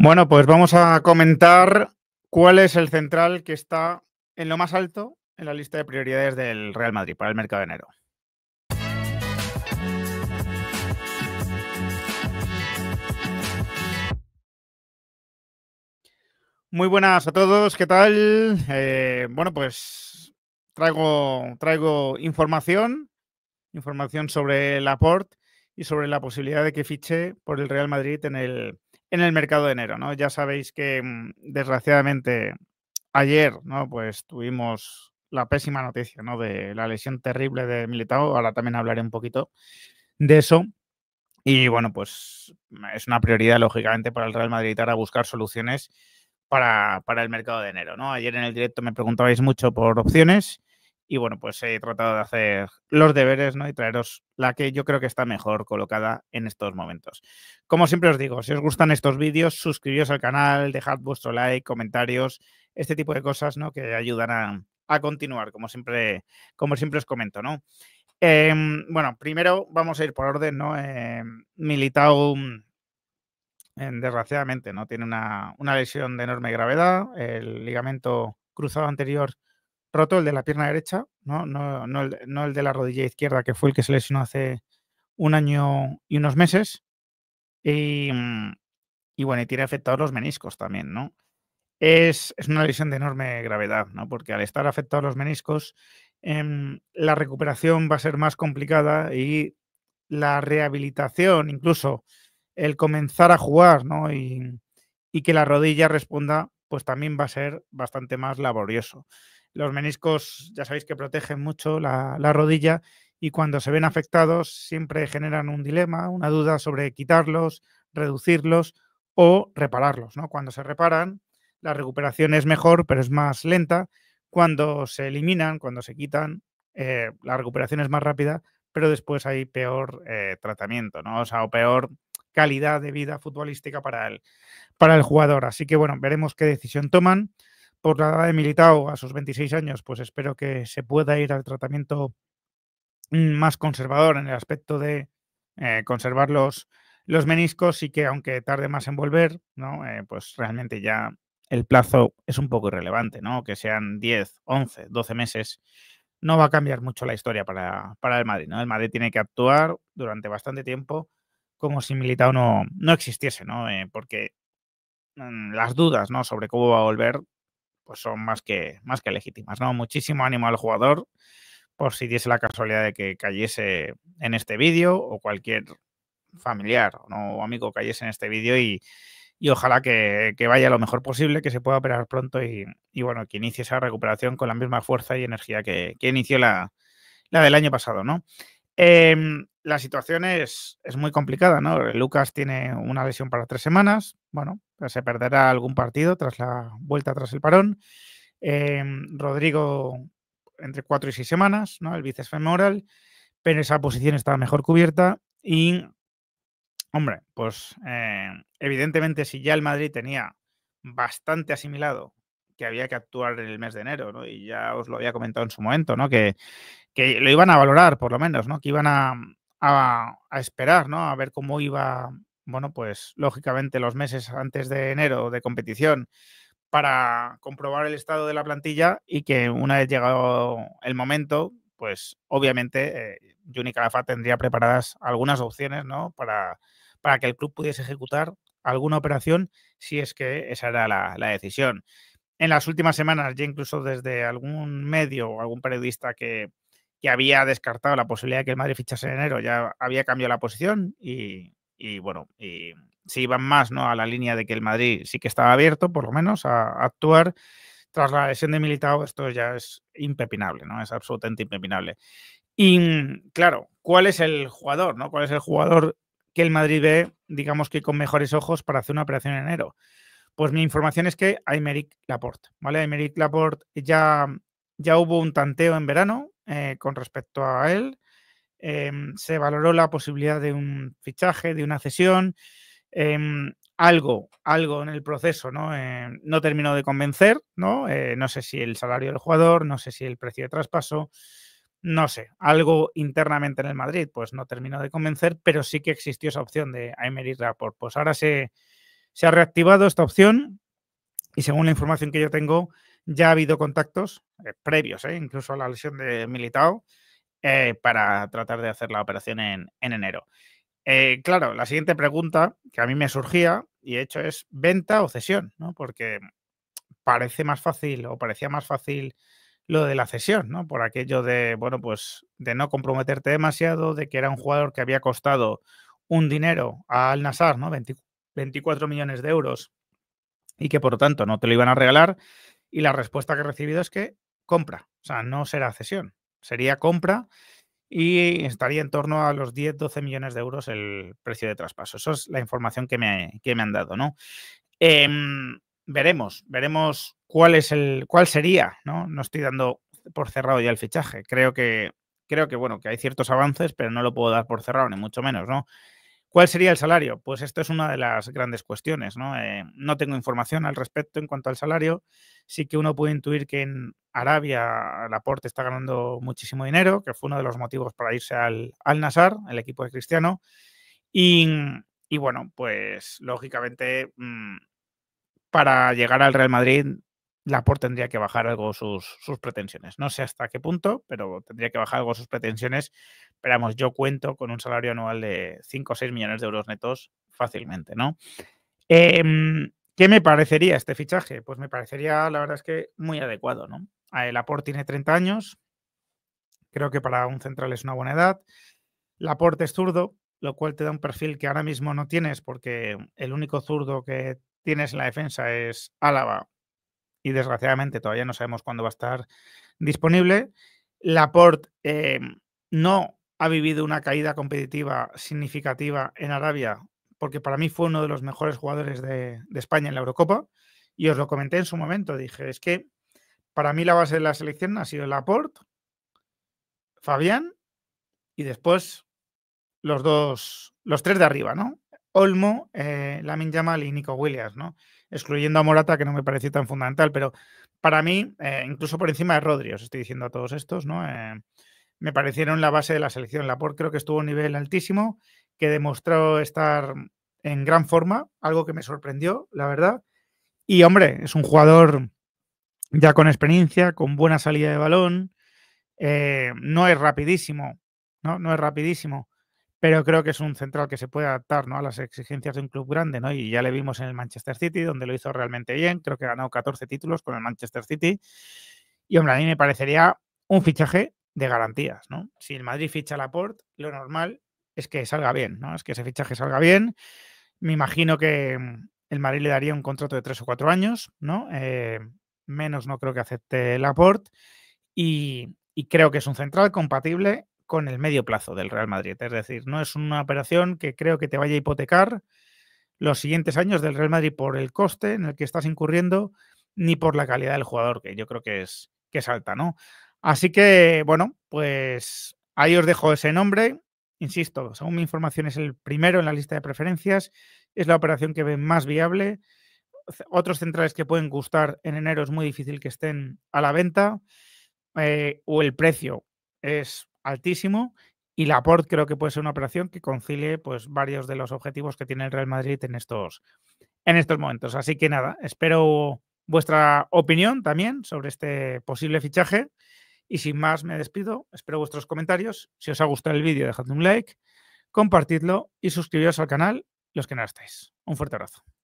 Bueno, pues vamos a comentar cuál es el central que está en lo más alto en la lista de prioridades del Real Madrid para el mercado de enero. Muy buenas a todos, ¿qué tal? Eh, bueno, pues traigo, traigo información, información sobre el aport y sobre la posibilidad de que fiche por el Real Madrid en el en el mercado de enero, ¿no? Ya sabéis que mm, desgraciadamente ayer, ¿no? Pues tuvimos la pésima noticia, ¿no? De la lesión terrible de Militao. Ahora también hablaré un poquito de eso. Y bueno, pues mm, es una prioridad, lógicamente, para el Real Madrid a buscar soluciones para, para el mercado de enero, ¿no? Ayer en el directo me preguntabais mucho por opciones. Y bueno, pues he tratado de hacer los deberes, ¿no? Y traeros la que yo creo que está mejor colocada en estos momentos. Como siempre os digo, si os gustan estos vídeos, suscribíos al canal, dejad vuestro like, comentarios, este tipo de cosas, ¿no? Que ayudan a, continuar, como siempre, como siempre os comento, ¿no? Em, bueno, primero vamos a ir por orden, ¿no? Em, Militao, em, desgraciadamente, ¿no? Tiene una, una, lesión de enorme gravedad, el ligamento cruzado anterior roto el de la pierna derecha, ¿no? No, no, el, no, de la rodilla izquierda, que fue el que se lesionó hace un año y unos meses. Y, mm, y bueno, y tiene afectados los meniscos también, ¿no? Es, una lesión de enorme gravedad, Porque al estar afectados los meniscos, em, la recuperación va a ser más complicada y la rehabilitación, incluso el comenzar a jugar, ¿no? Y, y que la rodilla responda, pues también va a ser bastante más laborioso. Los meniscos ya sabéis que protegen mucho la, rodilla y cuando se ven afectados siempre generan un dilema, una duda sobre quitarlos, reducirlos o repararlos. Cuando se reparan, la recuperación es mejor, pero es más lenta. Cuando se eliminan, cuando se quitan, eh, la recuperación es más rápida, pero después hay peor eh, tratamiento, ¿no? O sea, o peor calidad de vida futbolística para el jugador. Así que bueno, veremos qué decisión toman por la edad de Militao a sus 26 años, pues espero que se pueda ir al tratamiento más conservador en el aspecto de eh, conservar los, meniscos y que aunque tarde más en volver, ¿no? Eh, pues realmente ya el plazo es un poco irrelevante, ¿no? que sean 10, 11, 12 meses, no va a cambiar mucho la historia para, el Madrid. ¿no? El Madrid tiene que actuar durante bastante tiempo como si Militao no, no existiese, ¿no? Eh, porque mm, las dudas ¿no? sobre cómo va a volver pues son más que, más que legítimas. ¿no? Muchísimo ánimo al jugador por si diese la casualidad de que cayese en este vídeo o cualquier familiar o amigo cayese en este vídeo y, ojalá que, vaya lo mejor posible, que se pueda operar pronto y, bueno, que inicie esa recuperación con la misma fuerza y energía que, que inició la, la del año pasado, ¿no? Em, la situación es, muy complicada, ¿no? Lucas tiene una lesión para tres semanas. Bueno, pues se perderá algún partido tras la vuelta tras el parón. Em, Rodrigo entre cuatro y seis semanas, ¿no? El bíceps femoral. Pero esa posición está mejor cubierta. Y, hombre, pues eh, evidentemente si ya el Madrid tenía bastante asimilado que había que actuar en el mes de enero, ¿no? Y ya os lo había comentado en su momento, ¿no? Que, que lo iban a valorar, por lo menos, ¿no? Que iban a, esperar, ¿no? A ver cómo iba, bueno, pues lógicamente los meses antes de enero de competición para comprobar el estado de la plantilla y que una vez llegado el momento, pues obviamente eh, Juni Calafa tendría preparadas algunas opciones, ¿no? Para, para que el club pudiese ejecutar alguna operación si es que esa era la, la decisión en las últimas semanas, ya incluso desde algún medio o algún periodista que, había descartado la posibilidad de que el Madrid fichase en enero, ya había cambiado la posición y, bueno, y se iban más ¿no? a la línea de que el Madrid sí que estaba abierto, por lo menos, a, actuar. Tras la lesión de Militao, esto ya es impepinable, ¿no? Es absolutamente impepinable. Y mm, claro, ¿cuál es el jugador, no? ¿Cuál es el jugador que el Madrid ve, digamos que con mejores ojos para hacer una operación en enero? Pues mi información es que Aymeric Laporte, ¿vale? Aymeric Laporte ya, ya hubo un tanteo en verano eh, con respecto a él. Em, se valoró la posibilidad de un fichaje, de una cesión. Em, algo, algo en el proceso, ¿no? Eh, no terminó de convencer, ¿no? Eh, no sé si el salario del jugador, no sé si el precio de traspaso, no sé, algo internamente en el Madrid, pues no terminó de convencer, pero sí que existió esa opción de Aymeric Laporte. Pues ahora se, se ha reactivado esta opción y según la información que yo tengo, ya ha habido contactos eh, previos, eh, incluso a la lesión de Militao, eh, para tratar de hacer la operación en, enero. claro, la siguiente pregunta que a mí me surgía, y he hecho es venta o cesión, ¿no? Porque parece más fácil o parecía más fácil lo de la cesión, ¿no? Por aquello de, bueno, pues de no comprometerte demasiado, de que era un jugador que había costado un dinero al Nasar, ¿no? 24 millones de euros y que por lo tanto no te lo iban a regalar. Y la respuesta que he recibido es que compra, o sea, no será cesión, sería compra y estaría en torno a los 10-12 millones de euros el precio de traspaso. Eso es la información que me, han dado, ¿no? Em, veremos, veremos cuál es el, cuál sería, ¿no? No estoy dando por cerrado ya el fichaje. Creo que, creo que, bueno, que hay ciertos avances, pero no lo puedo dar por cerrado, ni mucho menos, ¿no? ¿Cuál sería el salario? Pues esto es una de las grandes cuestiones. Eh, ¿no? tengo información al respecto en cuanto al salario. Sí que uno puede intuir que en Arabia Laporte está ganando muchísimo dinero, que fue uno de los motivos para irse al, al el equipo de Cristiano. Y, bueno, pues lógicamente mm, para llegar al Real Madrid, Laporte tendría que bajar algo sus pretensiones. No sé hasta qué punto, pero tendría que bajar algo sus pretensiones esperamos, yo cuento con un salario anual de 5 o 6 millones de euros netos fácilmente, ¿no? Em, ¿Qué me parecería este fichaje? Pues me parecería, la verdad es que muy adecuado, ¿no? Ah, el aporte tiene 30 años, creo que para un central es una buena edad. aporte es zurdo, lo cual te da un perfil que ahora mismo no tienes porque el único zurdo que tienes en la defensa es Álava y desgraciadamente todavía no sabemos cuándo va a estar disponible. el eh, em, no ha vivido una caída competitiva significativa en Arabia, porque para mí fue uno de los mejores jugadores de, España en la Eurocopa, y os lo comenté en su momento, dije, es que para mí la base de la selección ha sido Laporte, Fabián, y después los dos, los tres de arriba, ¿no? Olmo, eh, Lamin Yamal y Nico Williams, ¿no? Excluyendo a Morata, que no me pareció tan fundamental, pero para mí, eh, incluso por encima de Rodri, os estoy diciendo a todos estos, ¿no? Eh, me parecieron la base de la selección. Laporte creo que estuvo a un nivel altísimo, que demostró estar en gran forma, algo que me sorprendió, la verdad. Y hombre, es un jugador ya con experiencia, con buena salida de balón, eh, no es rapidísimo, ¿no? No es rapidísimo, pero creo que es un central que se puede adaptar ¿no? a las exigencias de un club grande, ¿no? Y ya le vimos en el Manchester City, donde lo hizo realmente bien, creo que ganó 14 títulos con el Manchester City. Y hombre, a mí me parecería un fichaje de garantías, ¿no? Si el Madrid ficha a Laporte, lo normal es que salga bien, ¿no? Es que ese fichaje salga bien. Me imagino que mm, el Madrid le daría un contrato de tres o cuatro años, ¿no? Eh, menos no creo que acepte el Y, y creo que es un central compatible con el medio plazo del Real Madrid. Es decir, no es una operación que creo que te vaya a hipotecar los siguientes años del Real Madrid por el coste en el que estás incurriendo, ni por la calidad del jugador, que yo creo que es, que es alta, ¿no? Así que, bueno, pues ahí os dejo ese nombre. Insisto, según mi información es el primero en la lista de preferencias, es la operación que ven más viable. Otros centrales que pueden gustar en enero es muy difícil que estén a la venta eh, o el precio es altísimo y la Port creo que puede ser una operación que concilie pues, varios de los objetivos que tiene el Real Madrid en estos, en estos momentos. Así que nada, espero vuestra opinión también sobre este posible fichaje y sin más, me despido. Espero vuestros comentarios. Si os ha gustado el vídeo, dejadme un like, compartidlo y suscribiros al canal los que no estáis. Un fuerte abrazo.